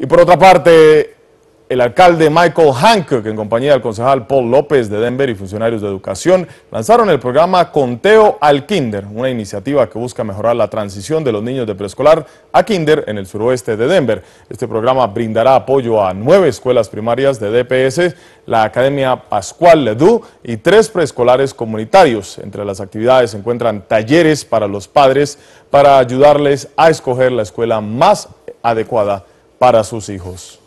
Y por otra parte, el alcalde Michael que en compañía del concejal Paul López de Denver y funcionarios de educación, lanzaron el programa Conteo al Kinder, una iniciativa que busca mejorar la transición de los niños de preescolar a Kinder en el suroeste de Denver. Este programa brindará apoyo a nueve escuelas primarias de DPS, la Academia Pascual Ledoux y tres preescolares comunitarios. Entre las actividades se encuentran talleres para los padres para ayudarles a escoger la escuela más adecuada para sus hijos.